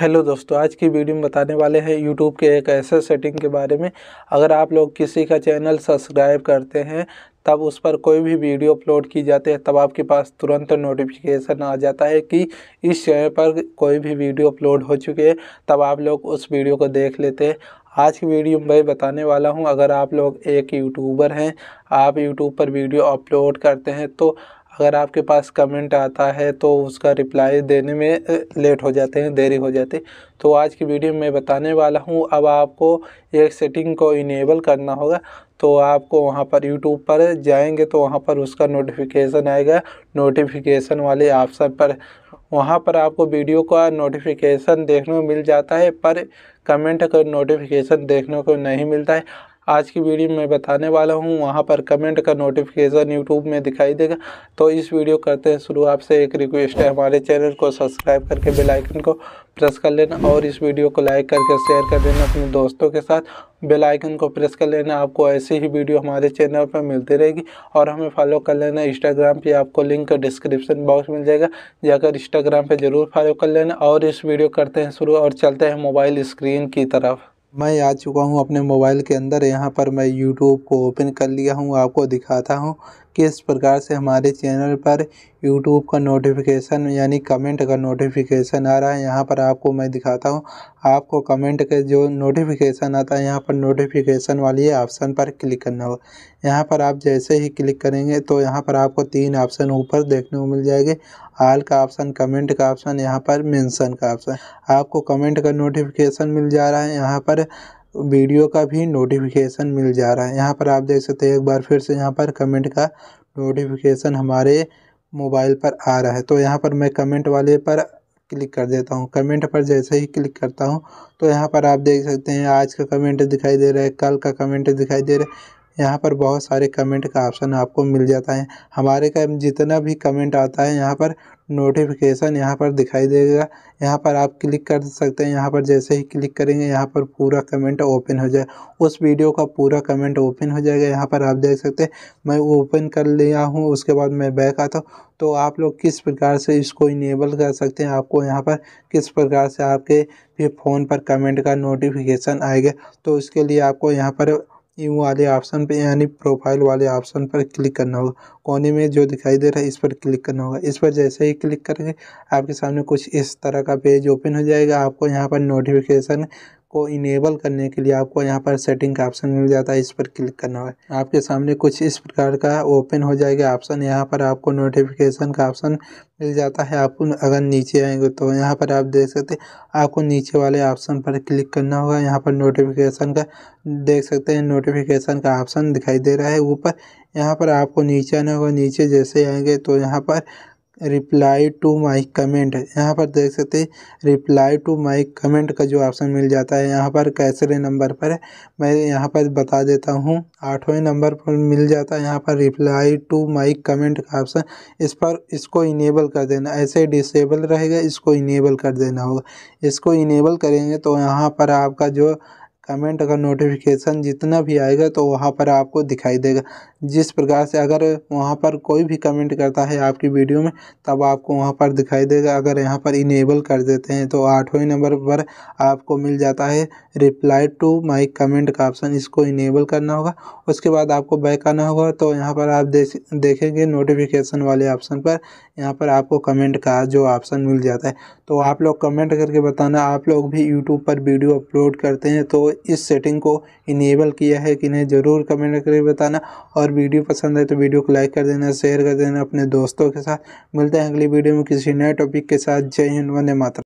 hello दोस्तों आज की वीडियो में बताने वाले हैं यूट्यूब के एक ऐसे सेटिंग के बारे में अगर आप लोग किसी का चैनल सब्सक्राइब करते हैं तब उस पर कोई भी वीडियो अपलोड की जाती है तब आपके पास तुरंत नोटिफिकेशन आ जाता है कि इस चैनल पर कोई भी वीडियो अपलोड हो चुके हैं तब आप लोग उस वीडियो को देख लेते हैं आज की वीडियो में मैं बताने वाला हूँ अगर आप लोग एक यूट्यूबर हैं आप यूट्यूब पर वीडियो अपलोड करते हैं तो अगर आपके पास कमेंट आता है तो उसका रिप्लाई देने में लेट हो जाते हैं देरी हो जाती तो आज की वीडियो में बताने वाला हूँ अब आपको एक सेटिंग को इनेबल करना होगा तो आपको वहाँ पर यूट्यूब पर जाएंगे तो वहाँ पर उसका नोटिफिकेशन आएगा नोटिफिकेशन वाले ऑप्शन पर वहाँ पर आपको वीडियो का नोटिफिकेशन देखने को मिल जाता है पर कमेंट का नोटिफिकेशन देखने को नहीं मिलता है आज की वीडियो में बताने वाला हूँ वहाँ पर कमेंट का नोटिफिकेशन यूट्यूब में दिखाई देगा तो इस वीडियो करते हैं शुरू आपसे एक रिक्वेस्ट है हमारे चैनल को सब्सक्राइब करके बेलाइकन को प्रेस कर लेना और इस वीडियो को लाइक करके शेयर कर देना अपने दोस्तों के साथ बेल आइकन को प्रेस कर लेना आपको ऐसी ही वीडियो हमारे चैनल पर मिलती रहेगी और हमें फॉलो कर लेना इंस्टाग्राम पे आपको लिंक डिस्क्रिप्शन बॉक्स मिल जाएगा जाकर इंस्टाग्राम पे ज़रूर फॉलो कर लेना और इस वीडियो करते हैं शुरू और चलते हैं मोबाइल स्क्रीन की तरफ मैं आ चुका हूँ अपने मोबाइल के अंदर यहाँ पर मैं यूट्यूब को ओपन कर लिया हूँ आपको दिखाता हूँ किस प्रकार से हमारे चैनल पर यूट्यूब का नोटिफिकेशन यानी कमेंट का नोटिफिकेशन आ रहा है यहाँ पर आपको मैं दिखाता हूँ आपको कमेंट के जो नोटिफिकेशन आता है यहाँ पर नोटिफिकेशन वाली ऑप्शन पर क्लिक करना होगा यहाँ पर आप जैसे ही क्लिक करेंगे तो यहाँ पर आपको तीन ऑप्शन ऊपर देखने को मिल जाएंगे आल का ऑप्शन कमेंट का ऑप्शन यहाँ पर मेंशन का ऑप्शन आपको कमेंट का नोटिफिकेशन मिल जा रहा है यहाँ पर वीडियो का भी नोटिफिकेशन मिल जा रहा है यहाँ पर आप देख सकते हैं एक बार फिर से यहाँ पर कमेंट का नोटिफिकेशन हमारे मोबाइल पर आ रहा है तो यहाँ पर मैं कमेंट वाले पर क्लिक कर देता हूँ कमेंट पर जैसे ही क्लिक करता हूँ तो यहाँ पर आप देख सकते हैं आज का कमेंट दिखाई दे रहा है कल का कमेंट दिखाई दे रहा है यहाँ पर बहुत सारे कमेंट का ऑप्शन आपको मिल जाता है हमारे का जितना भी कमेंट आता है यहाँ पर नोटिफिकेशन यहाँ पर दिखाई देगा यहाँ पर आप क्लिक कर सकते हैं यहाँ पर जैसे ही क्लिक करेंगे यहाँ पर पूरा कमेंट ओपन हो जाए उस वीडियो का पूरा कमेंट ओपन हो जाएगा यहाँ पर आप देख सकते हैं मैं ओपन कर लिया हूँ उसके बाद मैं बैक आता हूँ तो आप लोग किस प्रकार से इसको इनेबल कर सकते हैं आपको यहाँ पर किस प्रकार से आपके फ़ोन पर कमेंट का नोटिफिकेशन आएगा तो उसके लिए आपको यहाँ पर वाले ऑप्शन पे यानी प्रोफाइल वाले ऑप्शन पर क्लिक करना होगा कोने में जो दिखाई दे रहा है इस पर क्लिक करना होगा इस पर जैसे ही क्लिक करेंगे आपके सामने कुछ इस तरह का पेज ओपन हो जाएगा आपको यहाँ पर नोटिफिकेशन को इनेबल करने के लिए आपको यहाँ पर सेटिंग का ऑप्शन मिल जाता है इस पर क्लिक करना है आपके सामने कुछ इस प्रकार का ओपन हो जाएगा ऑप्शन यहाँ पर आपको नोटिफिकेशन का ऑप्शन मिल जाता है आपको अगर नीचे आएंगे तो यहाँ पर आप देख सकते आपको नीचे वाले ऑप्शन पर क्लिक करना होगा यहाँ पर नोटिफिकेशन का देख सकते हैं नोटिफिकेशन का ऑप्शन दिखाई दे रहा है ऊपर यहाँ पर आपको नीचे आना होगा नीचे जैसे आएंगे तो यहाँ पर रिप्लाई टू माई कमेंट यहाँ पर देख सकते रिप्लाई टू माई कमेंट का जो ऑप्शन मिल जाता है यहाँ पर कैसरे नंबर पर मैं यहाँ पर बता देता हूँ आठवें नंबर पर मिल जाता है यहाँ पर रिप्लाई टू माई कमेंट का ऑप्शन इस पर इसको इनेबल कर देना ऐसे डिसेबल रहेगा इसको इनेबल कर देना होगा इसको इनेबल करेंगे तो यहाँ पर आपका जो कमेंट का नोटिफिकेशन जितना भी आएगा तो वहाँ पर आपको दिखाई देगा जिस प्रकार से अगर वहाँ पर कोई भी कमेंट करता है आपकी वीडियो में तब आपको वहाँ पर दिखाई देगा अगर यहाँ पर इनेबल कर देते हैं तो आठवें नंबर पर आपको मिल जाता है रिप्लाई टू माई कमेंट का ऑप्शन इसको इनेबल करना होगा उसके बाद आपको बैक आना होगा तो यहाँ पर आप देख देखेंगे नोटिफिकेशन वाले ऑप्शन पर यहाँ पर आपको कमेंट का जो ऑप्शन मिल जाता है तो आप लोग कमेंट करके बताना आप लोग भी यूट्यूब पर वीडियो अपलोड करते हैं तो इस सेटिंग को इनेबल किया है कि नहीं ज़रूर कमेंट करके बताना और वीडियो पसंद है तो वीडियो को लाइक कर देना शेयर कर देना अपने दोस्तों के साथ मिलते हैं अगली वीडियो में किसी नए टॉपिक के साथ जय हिंद वंदे मातरम